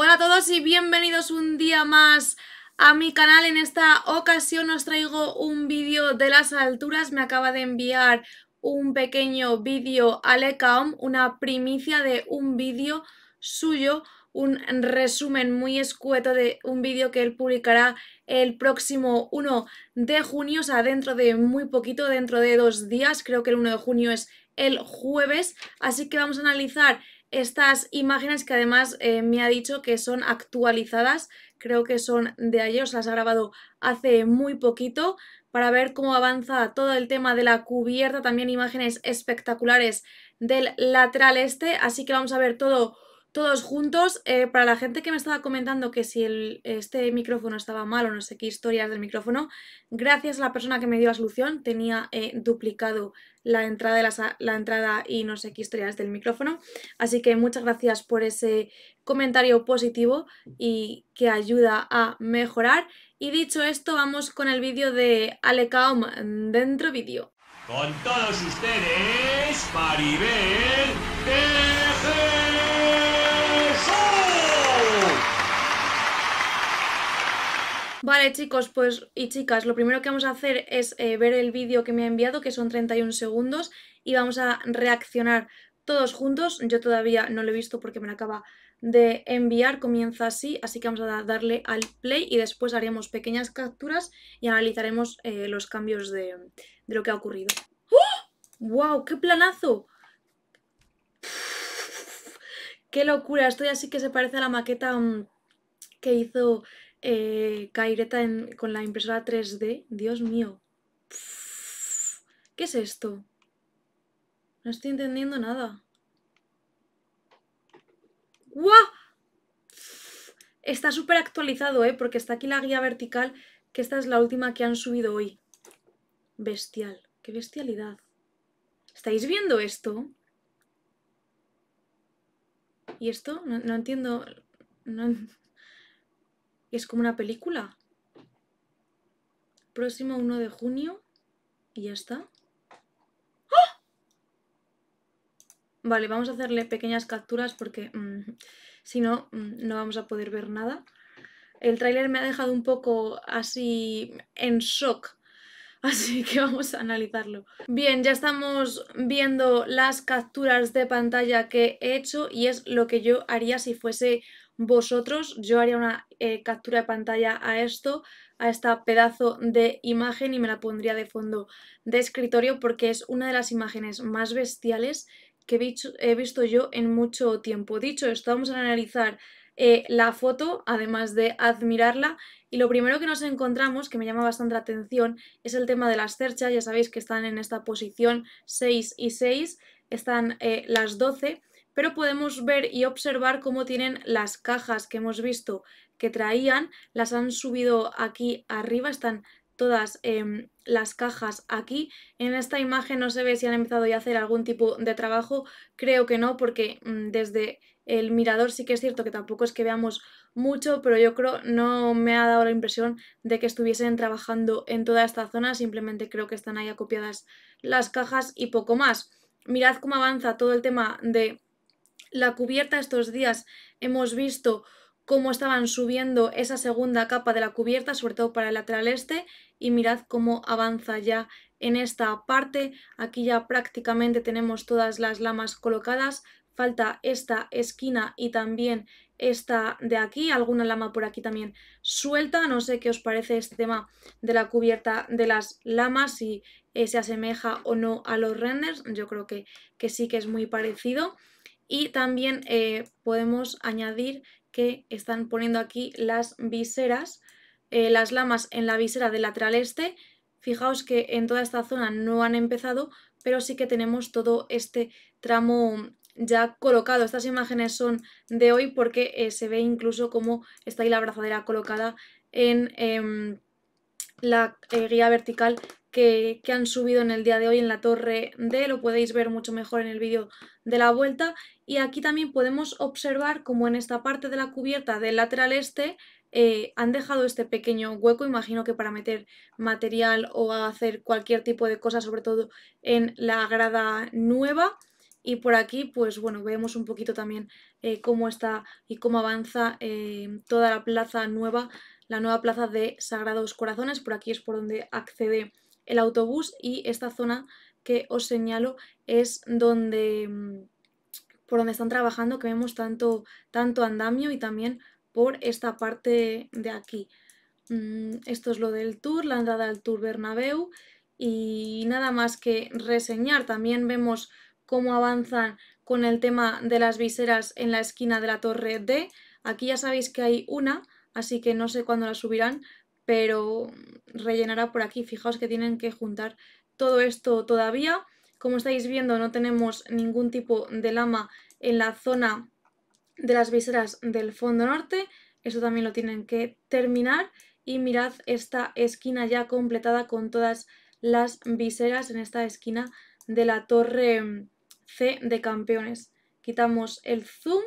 Hola a todos y bienvenidos un día más a mi canal. En esta ocasión os traigo un vídeo de las alturas. Me acaba de enviar un pequeño vídeo a una primicia de un vídeo suyo, un resumen muy escueto de un vídeo que él publicará el próximo 1 de junio, o sea, dentro de muy poquito, dentro de dos días, creo que el 1 de junio es el jueves, así que vamos a analizar estas imágenes que además eh, me ha dicho que son actualizadas, creo que son de ayer, las ha grabado hace muy poquito para ver cómo avanza todo el tema de la cubierta, también imágenes espectaculares del lateral este, así que vamos a ver todo todos juntos. Eh, para la gente que me estaba comentando que si este micrófono estaba mal o no sé qué historias del micrófono, gracias a la persona que me dio la solución, tenía eh, duplicado la entrada, la, entrada y no sé qué historias del micrófono. Así que muchas gracias por ese comentario positivo y que ayuda a mejorar. Y dicho esto, vamos con el vídeo de alecom dentro vídeo. Con todos ustedes, Maribel TG. Vale chicos pues y chicas, lo primero que vamos a hacer es eh, ver el vídeo que me ha enviado, que son 31 segundos, y vamos a reaccionar todos juntos. Yo todavía no lo he visto porque me lo acaba de enviar, comienza así, así que vamos a darle al play y después haremos pequeñas capturas y analizaremos eh, los cambios de, lo que ha ocurrido. ¡Wow! ¡Oh! ¡Qué planazo! ¡Qué locura! Estoy así que se parece a la maqueta... Mm, que hizo eh, Caireta con la impresora 3D. Dios mío. ¿Qué es esto? No estoy entendiendo nada. ¡Guau! está súper actualizado, ¿eh? Porque está aquí la guía vertical, que esta es la última que han subido hoy. Bestial. ¡Qué bestialidad! ¿Estáis viendo esto? ¿Y esto? No, no entiendo... Y es como una película. Próximo 1 de junio. Y ya está. ¡Ah! Vale, vamos a hacerle pequeñas capturas porque mm, si no, mm, no vamos a poder ver nada. El tráiler me ha dejado un poco así en shock así que vamos a analizarlo. Bien, ya estamos viendo las capturas de pantalla que he hecho y es lo que yo haría si fuese vosotros. Yo haría una eh, captura de pantalla a esto, a esta pedazo de imagen y me la pondría de fondo de escritorio porque es una de las imágenes más bestiales que he, visto yo en mucho tiempo. Dicho esto, vamos a analizar eh, la foto, además de admirarla. Y lo primero que nos encontramos, que me llama bastante la atención, es el tema de las cerchas. Ya sabéis que están en esta posición 6 y 6, están eh, las 12 pero podemos ver y observar cómo tienen las cajas que hemos visto que traían, las han subido aquí arriba, están todas em, las cajas aquí. En esta imagen no se ve si han empezado ya a hacer algún tipo de trabajo, creo que no, porque mm, desde el mirador sí que es cierto que tampoco es que veamos mucho, pero yo creo no me ha dado la impresión de que estuviesen trabajando en toda esta zona, simplemente creo que están ahí acopiadas las cajas y poco más. Mirad cómo avanza todo el tema de la cubierta estos días hemos visto cómo estaban subiendo esa segunda capa de la cubierta, sobre todo para el lateral este, y mirad cómo avanza ya en esta parte. Aquí ya prácticamente tenemos todas las lamas colocadas, falta esta esquina y también esta de aquí, alguna lama por aquí también suelta, no sé qué os parece este tema de la cubierta de las lamas, si eh, se asemeja o no a los renders, yo creo que, que sí que es muy parecido. Y también eh, podemos añadir que están poniendo aquí las viseras, eh, las lamas en la visera del lateral este. Fijaos que en toda esta zona no han empezado, pero sí que tenemos todo este tramo ya colocado. Estas imágenes son de hoy porque eh, se ve incluso cómo está ahí la abrazadera colocada en em, la eh, guía vertical que, han subido en el día de hoy en la torre D, lo podéis ver mucho mejor en el vídeo de la vuelta. Y aquí también podemos observar como en esta parte de la cubierta del lateral este eh, han dejado este pequeño hueco, imagino que para meter material o hacer cualquier tipo de cosa, sobre todo en la grada nueva. Y por aquí, pues bueno, vemos un poquito también eh, cómo está y cómo avanza toda la plaza nueva la nueva plaza de Sagrados Corazones. Por aquí es por donde accede el autobús y esta zona que os señalo es mm, por donde están trabajando, que vemos tanto, andamio y también por esta parte de aquí. Mm, esto es lo del tour, la andada del tour Bernabéu y nada más que reseñar. También vemos cómo avanzan con el tema de las viseras en la esquina de la torre D. Aquí ya sabéis que hay una así que no sé cuándo la subirán, pero rellenará por aquí. Fijaos que tienen que juntar todo esto todavía. Como estáis viendo, no tenemos ningún tipo de lama en la zona de las viseras del fondo norte. Eso también lo tienen que terminar. Y mirad esta esquina ya completada con todas las viseras en esta esquina de la torre mm, C de campeones. Quitamos el zoom.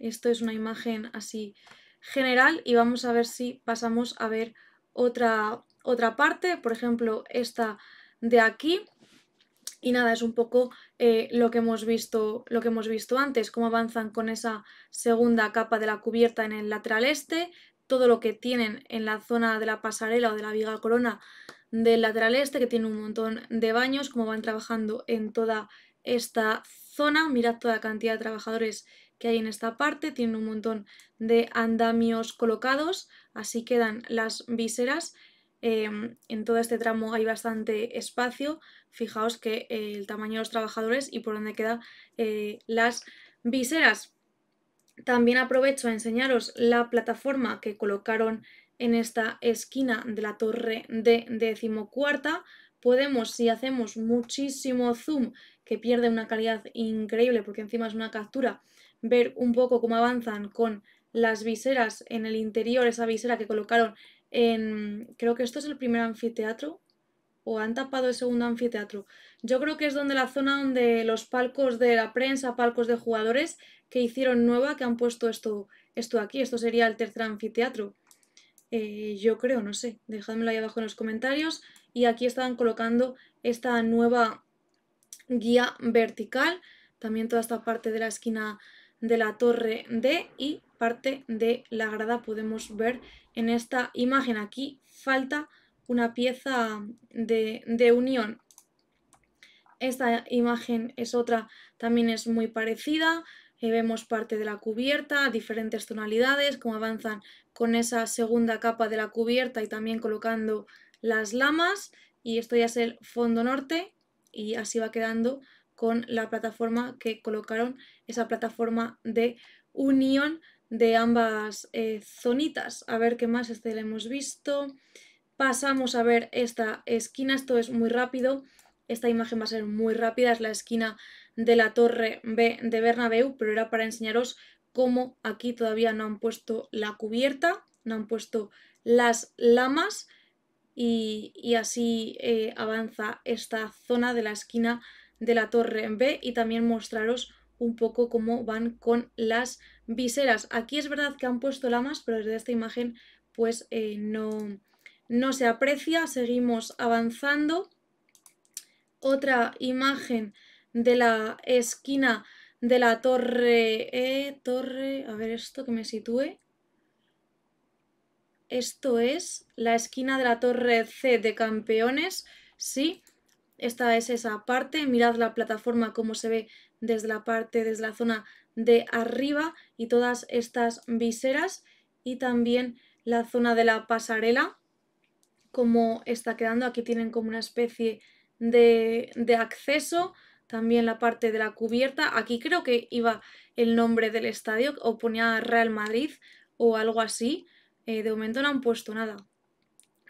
Esto es una imagen así general y vamos a ver si pasamos a ver otra, otra parte, por ejemplo esta de aquí. Y nada, es un poco eh, lo, que hemos visto, lo que hemos visto antes, cómo avanzan con esa segunda capa de la cubierta en el lateral este, todo lo que tienen en la zona de la pasarela o de la viga corona del lateral este, que tiene un montón de baños, cómo van trabajando en toda esta zona. Mirad toda la cantidad de trabajadores que hay en esta parte. Tienen un montón de andamios colocados, así quedan las viseras, em, en todo este tramo hay bastante espacio. Fijaos que eh, el tamaño de los trabajadores y por dónde quedan eh, las viseras, También aprovecho a enseñaros la plataforma que colocaron en esta esquina de la torre de decimocuarta. Podemos, si hacemos muchísimo zoom que pierde una calidad increíble porque encima es una captura, ver un poco cómo avanzan con las viseras en el interior, esa visera que colocaron en, creo que esto es el primer anfiteatro, o han tapado el segundo anfiteatro. Yo creo que es donde la zona donde los palcos de la prensa, palcos de jugadores que hicieron nueva, que han puesto esto, esto aquí, esto sería el tercer anfiteatro. Eh, yo creo, no sé, dejadmelo ahí abajo en los comentarios. Y aquí estaban colocando esta nueva guía vertical, también toda esta parte de la esquina de la torre D y parte de la grada podemos ver en esta imagen. Aquí falta una pieza de, de unión. Esta imagen es otra, también es muy parecida. Eh, vemos parte de la cubierta, diferentes tonalidades, cómo avanzan con esa segunda capa de la cubierta y también colocando las lamas. Y esto ya es el fondo norte y así va quedando con la plataforma que colocaron, esa plataforma de unión de ambas eh, zonitas. A ver qué más este le hemos visto. Pasamos a ver esta esquina, esto es muy rápido, esta imagen va a ser muy rápida, es la esquina de la torre B de Bernabéu, pero era para enseñaros cómo aquí todavía no han puesto la cubierta, no han puesto las lamas, y, así eh, avanza esta zona de la esquina de la torre en B y también mostraros un poco cómo van con las viseras. Aquí es verdad que han puesto lamas, pero desde esta imagen pues eh, no, se aprecia. Seguimos avanzando. Otra imagen de la esquina de la torre, E, torre, a ver esto que me sitúe, esto es la esquina de la torre C de campeones. Sí, esta es esa parte. Mirad la plataforma como se ve desde la parte, desde la zona de arriba y todas estas viseras y también la zona de la pasarela como está quedando. Aquí tienen como una especie de, de acceso también la parte de la cubierta. Aquí creo que iba el nombre del estadio o ponía Real Madrid o algo así. Eh, de momento no han puesto nada.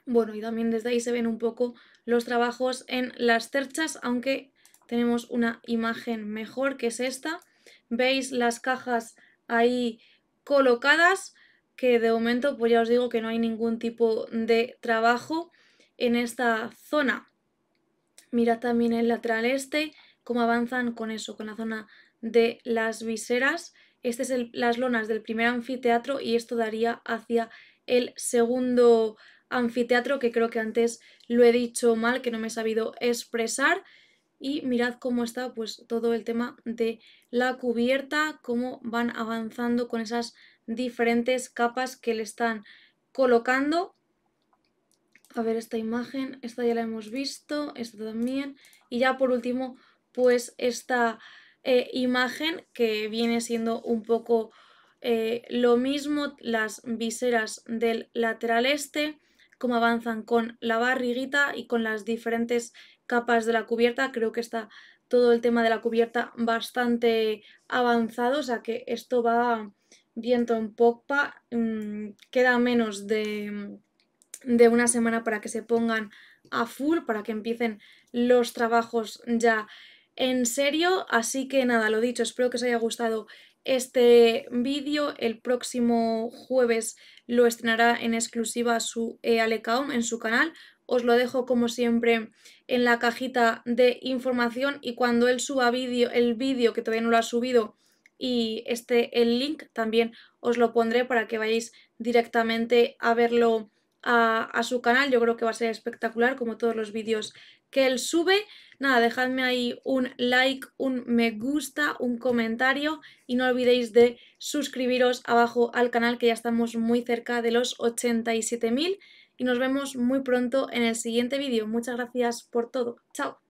Bueno, y también desde ahí se ven un poco los trabajos en las terchas, aunque tenemos una imagen mejor que es esta. Veis las cajas ahí colocadas, que de momento pues ya os digo que no hay ningún tipo de trabajo en esta zona. Mirad también el lateral este, cómo avanzan con eso, con la zona de las viseras. Estas es las lonas del primer anfiteatro y esto daría hacia el segundo anfiteatro, que creo que antes lo he dicho mal, que no me he sabido expresar. Y mirad cómo está pues todo el tema de la cubierta, cómo van avanzando con esas diferentes capas que le están colocando. A ver esta imagen, esta ya la hemos visto, esta también. Y ya por último, pues esta eh, imagen que viene siendo un poco eh, lo mismo las viseras del lateral este, como avanzan con la barriguita y con las diferentes capas de la cubierta. Creo que está todo el tema de la cubierta bastante avanzado, o sea que esto va viento en popa. Mm, queda menos de, de una semana para que se pongan a full, para que empiecen los trabajos ya en serio. Así que nada, lo dicho, espero que os haya gustado este vídeo el próximo jueves lo estrenará en exclusiva su Ealecom en su canal. Os lo dejo como siempre en la cajita de información y cuando él suba vídeo, el vídeo que todavía no lo ha subido y este el link también os lo pondré para que vayáis directamente a verlo a, su canal. Yo creo que va a ser espectacular, como todos los vídeos que él sube. Nada, dejadme ahí un like, un me gusta, un comentario y no olvidéis de suscribiros abajo al canal que ya estamos muy cerca de los 87.000 y nos vemos muy pronto en el siguiente vídeo. Muchas gracias por todo. Chao.